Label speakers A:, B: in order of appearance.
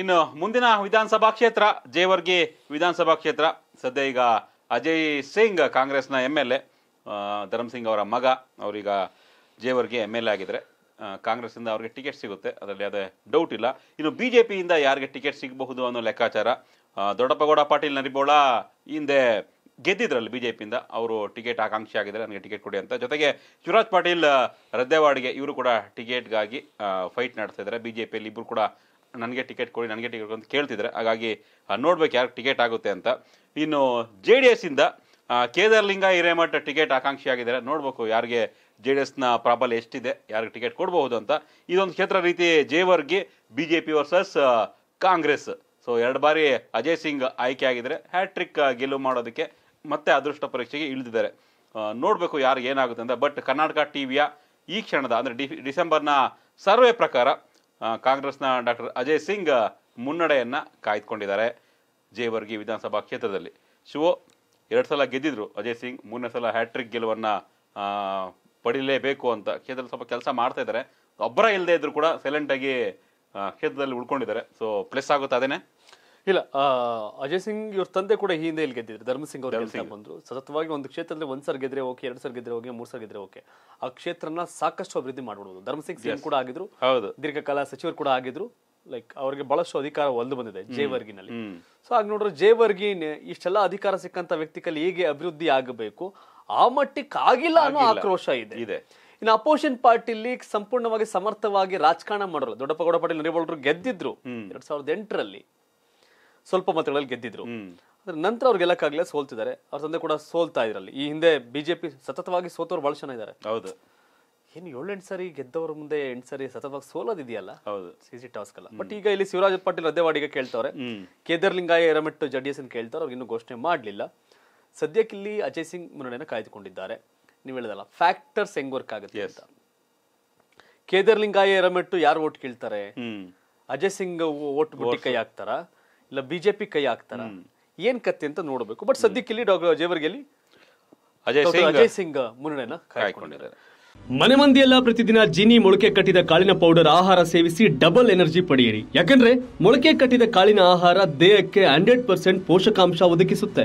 A: ಇನ್ನು ಮುಂದಿನ ವಿಧಾನಸಭಾ ಕ್ಷೇತ್ರ ಜೇವರ್ಗಿ ವಿಧಾನಸಭಾ ಕ್ಷೇತ್ರ ಸದ್ಯ ಈಗ ಅಜಯ್ ಸಿಂಗ್ ಕಾಂಗ್ರೆಸ್ನ M L A Dharm Singh ಅವರ ಮಗ ಅವರೀಗ ಜೇವರ್ಗಿ ಎಮ್ ಎಲ್ ಎ ಆಗಿದ್ರೆ ಕಾಂಗ್ರೆಸ್ಸಿಂದ ಅವ್ರಿಗೆ ಟಿಕೆಟ್ ಸಿಗುತ್ತೆ ಅದರಲ್ಲಿ ಯಾವುದೇ ಡೌಟ್ ಇಲ್ಲ ಇನ್ನು ಬಿ ಜೆ ಪಿಯಿಂದ ಯಾರಿಗೆ ಟಿಕೆಟ್ ಸಿಗಬಹುದು ಅನ್ನೋ ಲೆಕ್ಕಾಚಾರ ದೊಡ್ಡಪ್ಪಗೌಡ ಪಾಟೀಲ್ ನರಿಬೋಳ ಹಿಂದೆ ಗೆದ್ದಿದ್ರಲ್ಲಿ ಬಿ ಜೆ ಪಿಯಿಂದ ಅವರು ಟಿಕೆಟ್ ಆಕಾಂಕ್ಷಿ ಆಗಿದ್ದಾರೆ ನನಗೆ ಟಿಕೆಟ್ ಕೊಡಿ ಅಂತ ಜೊತೆಗೆ ಶಿವರಾಜ್ ಪಾಟೀಲ್ ರದ್ದೇವಾಡಿಗೆ ಇವರು ಕೂಡ ಟಿಕೆಟ್ಗಾಗಿ ಫೈಟ್ ನಡೆಸ್ತಾ ಇದ್ದಾರೆ ಬಿ ಜೆ ಪಿಯಲ್ಲಿ ಇಬ್ಬರು ಕೂಡ ನನಗೆ ಟಿಕೆಟ್ ಕೊಡಿ ನನಗೆ ಟಿಕೆಟ್ ಅಂತ ಕೇಳ್ತಿದ್ರೆ ಹಾಗಾಗಿ ನೋಡ್ಬೇಕು ಯಾರು ಟಿಕೆಟ್ ಆಗುತ್ತೆ ಅಂತ ಇನ್ನು ಜೆ ಡಿ ಎಸ್ಸಿಂದ ಕೇದಾರ್ಲಿಂಗ ಹಿರೇಮಠ ಟಿಕೆಟ್ ಆಕಾಂಕ್ಷಿ ಆಗಿದ್ದಾರೆ ನೋಡಬೇಕು ಯಾರಿಗೆ ಜೆ ಡಿ ಎಸ್ನ ಪ್ರಾಬಲ್ಯ ಎಷ್ಟಿದೆ ಯಾರಿಗೆ ಟಿಕೆಟ್ ಕೊಡಬಹುದು ಅಂತ ಇದೊಂದು ಕ್ಷೇತ್ರ ರೀತಿ Jewargi B J P versus Congress so ಎರಡು ಬಾರಿ ಅಜಯ್ ಸಿಂಗ್ ಆಯ್ಕೆ ಆಗಿದ್ರೆ ಹ್ಯಾಟ್ರಿಕ್ ಗೆಲುವು ಮಾಡೋದಕ್ಕೆ ಮತ್ತೆ ಅದೃಷ್ಟ ಪರೀಕ್ಷೆಗೆ ಇಳಿದಿದ್ದಾರೆ ನೋಡಬೇಕು ಯಾರಿಗೆ ಏನಾಗುತ್ತೆ ಅಂತ ಬಟ್ ಕರ್ನಾಟಕ ಟಿ ವಿಯ ಈ ಕ್ಷಣದ ಅಂದರೆ ಡಿ ಡಿಸೆಂಬರ್ನ ಸರ್ವೆ ಪ್ರಕಾರ ಕಾಂಗ್ರೆಸ್ನ ಡಾಕ್ಟರ್ ಅಜಯ್ ಸಿಂಗ್ ಮುನ್ನಡೆಯನ್ನು ಕಾಯ್ದುಕೊಂಡಿದ್ದಾರೆ ಜೇವರ್ಗಿ ವಿಧಾನಸಭಾ ಕ್ಷೇತ್ರದಲ್ಲಿ ಶಿವೋ ಎರಡು ಸಲ ಗೆದ್ದಿದ್ರು ಅಜಯ್ ಸಿಂಗ್ ಮೂರನೇ ಸಲ ಹ್ಯಾಟ್ರಿಕ್ ಗೆಲುವನ್ನು ಪಡಿಲೇಬೇಕು ಅಂತ ಕ್ಷೇತ್ರದಲ್ಲಿ ಸ್ವಲ್ಪ ಕೆಲಸ ಮಾಡ್ತಾ ಇದ್ದಾರೆ ಒಬ್ಬರ ಇಲ್ಲದೇ ಇದ್ರು ಕೂಡ ಸೈಲೆಂಟಾಗಿ ಕ್ಷೇತ್ರದಲ್ಲಿ ಉಳ್ಕೊಂಡಿದ್ದಾರೆ ಸೊ ಪ್ಲಸ್ ಆಗುತ್ತೆ ಅದೇನೆ
B: ಇಲ್ಲ ಅಜಯ್ ಸಿಂಗ್ ಇವ್ರ ತಂದೆ ಕೂಡ ಈ ಹಿಂದೆ ಇಲ್ಲಿ ಗೆದ್ದಿದ್ರು ಧರ್ಮಸಿಂಗ್ ಅವರು ಗೆಲ್ತಾ ಬಂದ್ರು ಸತತವಾಗಿ ಒಂದು ಕ್ಷೇತ್ರದಲ್ಲಿ ಒಂದ್ ಸರ್ ಗೆದ್ರೆ ಓಕೆ ಎರಡ್ ಸರ್ ಗೆದ್ರೆ ಓಕೆ ಮೂರ್ ಸರ್ ಗೆದ್ರೆ ಓಕೆ ಆ ಕ್ಷೇತ್ರನ ಸಾಕಷ್ಟು ಅಭಿವೃದ್ಧಿ ಮಾಡಬಹುದು ಧರ್ಮಸಿಂಗ್ ಸಿಂಗ್ ಕೂಡ ಆಗಿದ್ರು ಹೌದು ದೀರ್ಘಕಾಲ ಸಚಿವರು ಕೂಡ ಆಗಿದ್ರು ಲೈಕ್ ಅವ್ರಿಗೆ ಬಹಳಷ್ಟು ಅಧಿಕಾರ ಒಲ್ದು ಬಂದಿದೆ ಜೇವರ್ಗಿನಲ್ಲಿ ಸೊ ಹಾಗೆ ನೋಡ್ರೆ ವರ್ಗಿ ಇಷ್ಟೆಲ್ಲ ಅಧಿಕಾರ ಸಿಕ್ಕಂತ ವ್ಯಕ್ತಿಕಲ್ಲಿ ಹೇಗೆ ಅಭಿವೃದ್ಧಿ ಆಗಬೇಕು ಆ ಮಟ್ಟಕ್ಕೆ ಆಗಿಲ್ಲ ಅನ್ನೋ ಆಕ್ರೋಶ ಇದೆ ಇನ್ನು ಅಪೋಸಿಷನ್ ಪಾರ್ಟಿಲಿ ಸಂಪೂರ್ಣವಾಗಿ ಸಮರ್ಥವಾಗಿ ರಾಜಕಾರಣ ಮಾಡೋರು ದೊಡ್ಡಪ್ಪ ಗೌಡ ಪಾಟೀಲ್ ಗೆದ್ದಿದ್ರು ಎರಡ್ ಸಾವಿರದ ಎಂಟರಲ್ಲಿ ಸ್ವಲ್ಪ ಮತಗಳಲ್ಲಿ ಗೆದ್ದಿದ್ರು ಅದ್ರ ನಂತರ ಅವ್ರು ಗೆಲ್ಲಕ್ಕಾಗಲೇ ಸೋಲ್ತಿದ್ದಾರೆ ಅವ್ರ ತಂದೆ ಕೂಡ ಸೋಲ್ತಾ ಇದ್ರಲ್ಲಿ ಈ ಹಿಂದೆ ಬಿಜೆಪಿ ಸತತವಾಗಿ ಸೋತವ್ರು ಬಹಳ ಜನ ಇದ್ದಾರೆ ಹೌದು ಏನು ಏಳೆಂಟು ಸಾರಿ ಗೆದ್ದವ್ರ ಮುಂದೆ ಎಂಟು ಸಾರಿ ಸತತವಾಗಿ ಸೋಲೋದಿದೆಯಲ್ಲ ಹೌದು ಸಿ ಟಾಸ್ಕ್ ಅಲ್ಲ ಬಟ್ ಈಗ ಇಲ್ಲಿ ಶಿವರಾಜ ಪಾಟೀಲ್ ವಾಡಿಗೆ ಕೇಳ್ತವ್ರೆ ಕೇದರ್ಲಿಂಗಾಯ ಎರಮೆಟ್ಟು ಜೆಡಿಎಸ್ ಅಂತ ಕೇಳ್ತಾರೆ ಅವ್ರಿಗೆ ಇನ್ನೂ ಘೋಷಣೆ ಮಾಡಲಿಲ್ಲ ಸದ್ಯಕ್ಕೆ ಇಲ್ಲಿ ಅಜಯ್ ಸಿಂಗ್ ಮುನ್ನಡೆಯನ್ನು ಕಾಯ್ದುಕೊಂಡಿದ್ದಾರೆ ನೀವು ಹೇಳಿದಲ್ಲ ಫ್ಯಾಕ್ಟರ್ಸ್ ಹೆಂಗ್ ವರ್ಕ್ ಆಗುತ್ತೆ ಅಂತ ಕೇದರ್ಲಿಂಗಾಯ ಎರಮೆಟ್ಟು ಯಾರು ಓಟ್ ಕೇಳ್ತಾರೆ ಅಜಯ್ ಸಿಂಗ್ ಓಟ್ ಕೈ ಹಾಕ್ತಾರ ಇಲ್ಲ ಬಿಜೆಪಿ ಕೈ ಹಾಕ್ತಾರ ಏನ್ ಕತ್ತೆ ಅಂತ ನೋಡಬೇಕು ಬಟ್ ಸದ್ಯಕ್ಕೆ ಇಲ್ಲಿ ಡಾಕ್ಟರ್ ಜೇವರ್ಗಿಯಲ್ಲಿ ಅಜಯ್ ಸಿಂಗ್ ಮುನ್ನಡೆನ ಕಾಯ್ಕೊಂಡಿದ್ದಾರೆ ಮನೆ ಮಂದಿಯೆಲ್ಲ ಪ್ರತಿದಿನ ಜಿನಿ ಮೊಳಕೆ ಕಟ್ಟಿದ ಕಾಳಿನ ಪೌಡರ್ ಆಹಾರ ಸೇವಿಸಿ ಡಬಲ್ ಎನರ್ಜಿ ಪಡೆಯಿರಿ ಯಾಕಂದ್ರೆ ಮೊಳಕೆ ಕಟ್ಟಿದ ಕಾಳಿನ ಆಹಾರ ದೇಹಕ್ಕೆ ಹಂಡ್ರೆಡ್ ಪರ್ಸೆಂಟ್ ಪೋಷಕಾಂಶ ಒದಗಿಸುತ್ತೆ